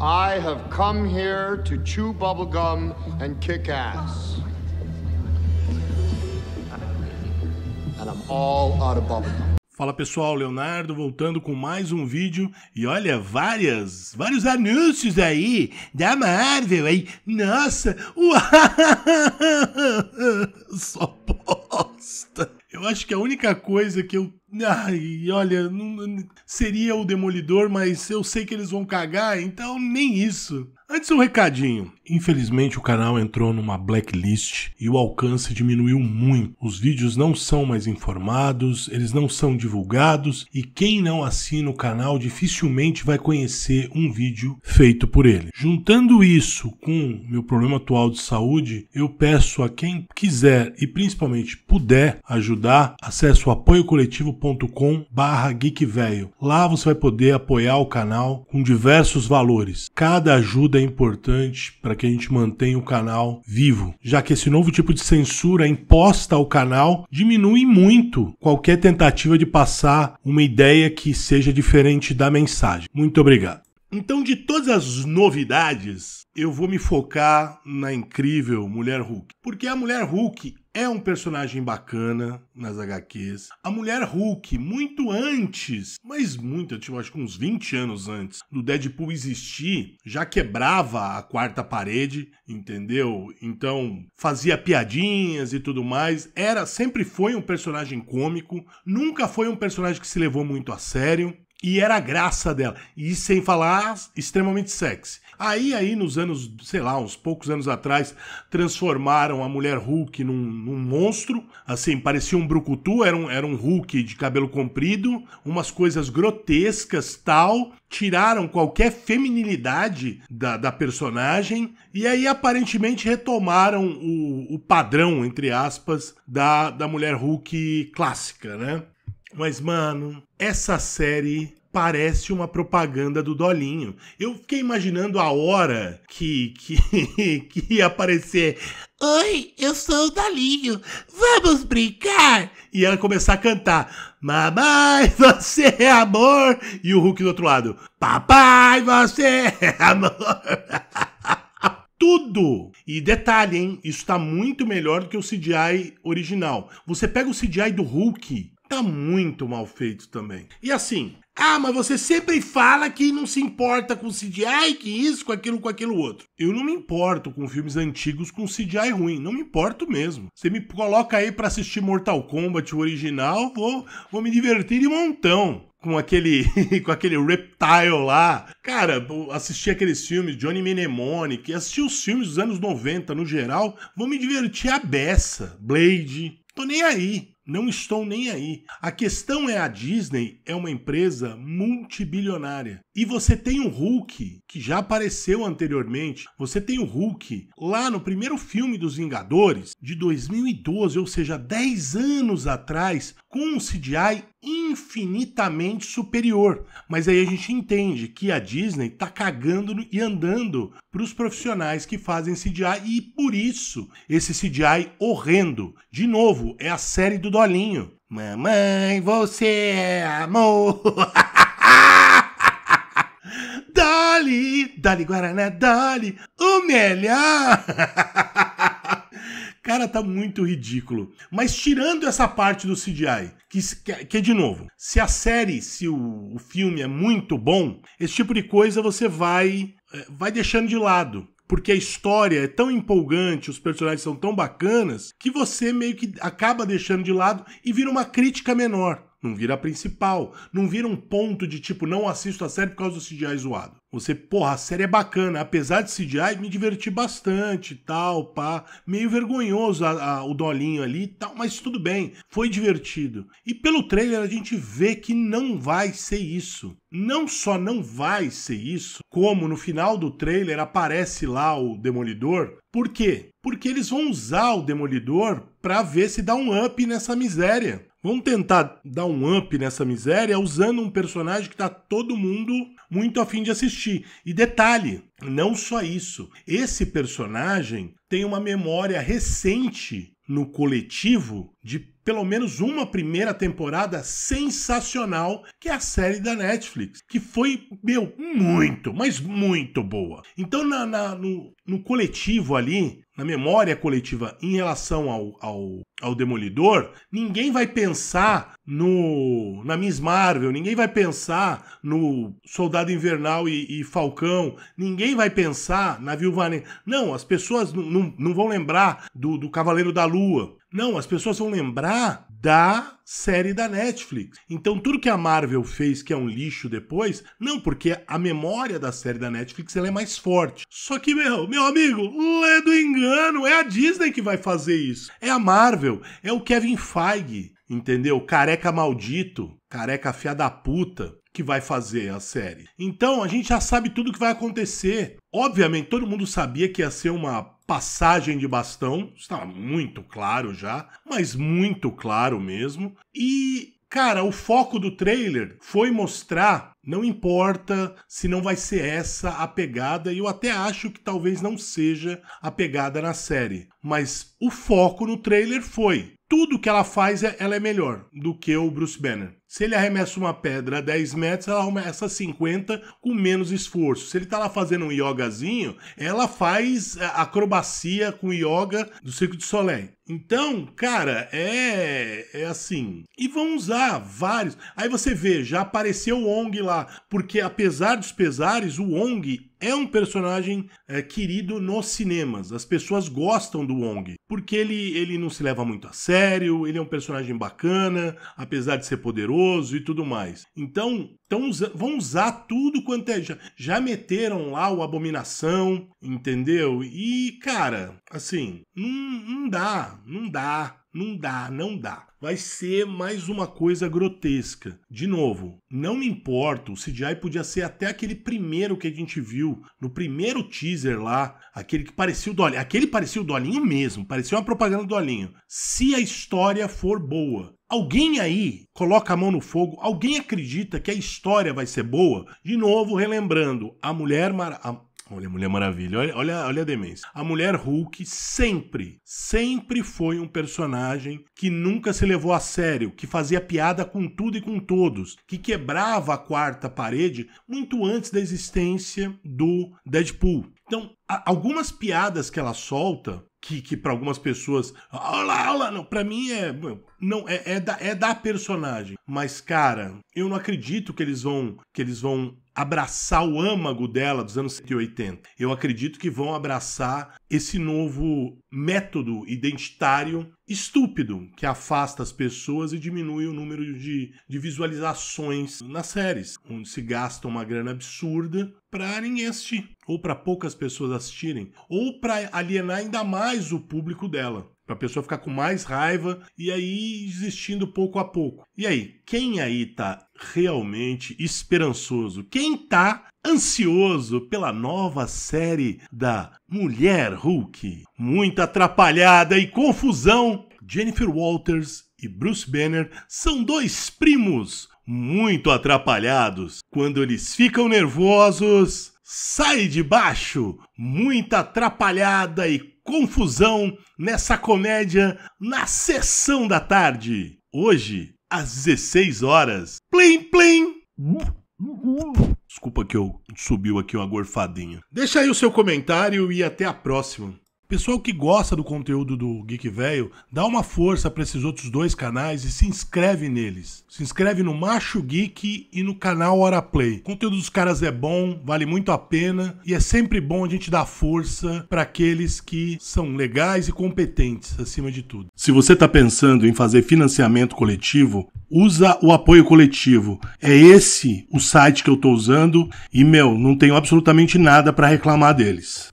I have come here to chew bubblegum and kick ass. And I'm all out of bubblegum. Fala pessoal, Leonardo voltando com mais um vídeo e olha, várias, vários anúncios aí da Marvel aí. Nossa, uau! Só bosta. Eu acho que a única coisa que eu Ai, olha, não, seria o Demolidor, mas eu sei que eles vão cagar, então nem isso. Antes um recadinho. Infelizmente, o canal entrou numa blacklist e o alcance diminuiu muito. Os vídeos não são mais informados, eles não são divulgados e quem não assina o canal dificilmente vai conhecer um vídeo feito por ele. Juntando isso com meu problema atual de saúde, eu peço a quem quiser e principalmente puder ajudar, acesse o apoiocoletivo.com barra geekvelho. Lá você vai poder apoiar o canal com diversos valores. Cada ajuda é importante para para que a gente mantenha o canal vivo, já que esse novo tipo de censura imposta ao canal diminui muito qualquer tentativa de passar uma ideia que seja diferente da mensagem. Muito obrigado. Então, de todas as novidades, eu vou me focar na incrível Mulher Hulk. Porque a Mulher Hulk é um personagem bacana nas HQs. A Mulher Hulk, muito antes, mas muito, tipo, acho que uns 20 anos antes do Deadpool existir, já quebrava a quarta parede, entendeu? Então, fazia piadinhas e tudo mais. Era, sempre foi um personagem cômico, nunca foi um personagem que se levou muito a sério. E era a graça dela. E sem falar, extremamente sexy. Aí, aí, nos anos, sei lá, uns poucos anos atrás, transformaram a mulher Hulk num, num monstro. Assim, parecia um brucutu, era um, era um Hulk de cabelo comprido, umas coisas grotescas, tal. Tiraram qualquer feminilidade da, da personagem. E aí, aparentemente, retomaram o, o padrão, entre aspas, da, da mulher Hulk clássica, né? Mas, mano, essa série parece uma propaganda do Dolinho. Eu fiquei imaginando a hora que, que, que ia aparecer. Oi, eu sou o Dolinho, vamos brincar? E ela começar a cantar. Mamãe, você é amor! E o Hulk do outro lado. Papai, você é amor! tudo. E detalhe, hein? Isso tá muito melhor do que o CGI original. Você pega o CGI do Hulk tá muito mal feito também. E assim, ah, mas você sempre fala que não se importa com CGI, que isso, com aquilo, com aquilo outro. Eu não me importo com filmes antigos com CGI ruim, não me importo mesmo. Você me coloca aí para assistir Mortal Kombat o original, vou, vou me divertir de montão com aquele com aquele Reptile lá. Cara, assisti aqueles filmes, Johnny Mnemonic, assisti os filmes dos anos 90 no geral, vou me divertir a beça. Blade, tô nem aí. Não estou nem aí. A questão é a Disney é uma empresa multibilionária. E você tem o Hulk, que já apareceu anteriormente. Você tem o Hulk lá no primeiro filme dos Vingadores de 2012, ou seja, 10 anos atrás, com um CGI infinitamente superior. Mas aí a gente entende que a Disney tá cagando e andando para os profissionais que fazem CGI e por isso esse CGI horrendo. De novo, é a série do Dolinho. Mamãe, você é amor. Dolly, Dolly Guaraná, Dolly, o melhor. Cara, tá muito ridículo. Mas tirando essa parte do CGI, que, que, que de novo, se a série, se o, o filme é muito bom, esse tipo de coisa você vai, é, vai deixando de lado porque a história é tão empolgante, os personagens são tão bacanas, que você meio que acaba deixando de lado e vira uma crítica menor. Não vira a principal, não vira um ponto de tipo, não assisto a série por causa do CGI zoado. Você, porra, a série é bacana. Apesar de CGI, me diverti bastante tal, pá. Meio vergonhoso a, a, o dolinho ali tal, mas tudo bem. Foi divertido. E pelo trailer a gente vê que não vai ser isso. Não só não vai ser isso, como no final do trailer aparece lá o Demolidor. Por quê? Porque eles vão usar o Demolidor para ver se dá um up nessa miséria. Vão tentar dar um up nessa miséria usando um personagem que tá todo mundo muito afim de assistir existir. E detalhe, não só isso, esse personagem tem uma memória recente no coletivo de pelo menos uma primeira temporada sensacional, que é a série da Netflix, que foi, meu, muito, mas muito boa. Então, na, na no, no, coletivo ali, na memória coletiva em relação ao, ao, ao Demolidor, ninguém vai pensar no na Miss Marvel, ninguém vai pensar no Soldado Invernal e, e Falcão, ninguém vai pensar na Viúva Negra. Não, as pessoas não, não vão lembrar do, do Cavaleiro da Lua, não, as pessoas vão lembrar da série da Netflix. Então, tudo que a Marvel fez que é um lixo depois, não, porque a memória da série da Netflix ela é mais forte. Só que, meu, meu amigo, lê é do engano, é a Disney que vai fazer isso. É a Marvel, é o Kevin Feige, entendeu? Careca maldito, careca fiada puta que vai fazer a série. Então a gente já sabe tudo o que vai acontecer. Obviamente, todo mundo sabia que ia ser uma passagem de bastão, estava muito claro já, mas muito claro mesmo. E, cara, o foco do trailer foi mostrar não importa se não vai ser essa a pegada, e eu até acho que talvez não seja a pegada na série. Mas o foco no trailer foi: tudo que ela faz, é, ela é melhor do que o Bruce Banner. Se ele arremessa uma pedra a 10 metros, ela arremessa 50 com menos esforço. Se ele tá lá fazendo um yogazinho, ela faz acrobacia com yoga do Circo de Soleil. Então, cara, é, é assim. E vão usar vários. Aí você vê, já apareceu o ONG lá falar, porque apesar dos pesares, o Wong é um personagem é, querido nos cinemas. As pessoas gostam do Wong, porque ele, ele não se leva muito a sério, ele é um personagem bacana, apesar de ser poderoso e tudo mais. Então, tão, vão usar tudo quanto é. Já, já meteram lá o Abominação, entendeu? E, cara, assim, não, não dá, não dá. Não dá, não dá. Vai ser mais uma coisa grotesca. De novo, não me importo, o CGI podia ser até aquele primeiro que a gente viu, no primeiro teaser lá, aquele que parecia o Dolinho. Aquele parecia o Dolinho mesmo, parecia uma propaganda do Dolinho. Se a história for boa, Alguém aí coloca a mão no fogo? Alguém acredita que a história vai ser boa? De novo, relembrando, a Mulher Olha, Mulher Maravilha, olha, olha, olha a demência. A Mulher Hulk sempre, sempre foi um personagem que nunca se levou a sério, que fazia piada com tudo e com todos, que quebrava a quarta parede muito antes da existência do Deadpool. Então, algumas piadas que ela solta, que, que para algumas pessoas, olá, olá, não, para mim é não, é, é, da, é da personagem. Mas, cara, eu não acredito que eles vão que eles vão abraçar o âmago dela dos anos 180. Eu acredito que vão abraçar esse novo método identitário estúpido que afasta as pessoas e diminui o número de, de visualizações nas séries, onde se gasta uma grana absurda para ninguém assistir, ou para poucas pessoas assistirem, ou para alienar ainda mais o público dela. Pra pessoa ficar com mais raiva e aí desistindo pouco a pouco. E aí, quem aí tá realmente esperançoso? Quem tá ansioso pela nova série da Mulher Hulk? Muita atrapalhada e confusão. Jennifer Walters e Bruce Banner são dois primos muito atrapalhados. Quando eles ficam nervosos, sai de baixo, muita atrapalhada e confusão nessa comédia na sessão da tarde. Hoje, às 16 horas. Plim, plim! Desculpa que eu subiu aqui uma gorfadinha. Deixa aí o seu comentário e até a próxima. Pessoal que gosta do conteúdo do Geek Velho, dá uma força para esses outros dois canais e se inscreve neles. Se inscreve no Macho Geek e no canal Hora Play. O conteúdo dos caras é bom, vale muito a pena e é sempre bom a gente dar força para aqueles que são legais e competentes acima de tudo. Se você está pensando em fazer financiamento coletivo, usa o apoio coletivo. É esse o site que eu estou usando e meu, não tenho absolutamente nada para reclamar deles.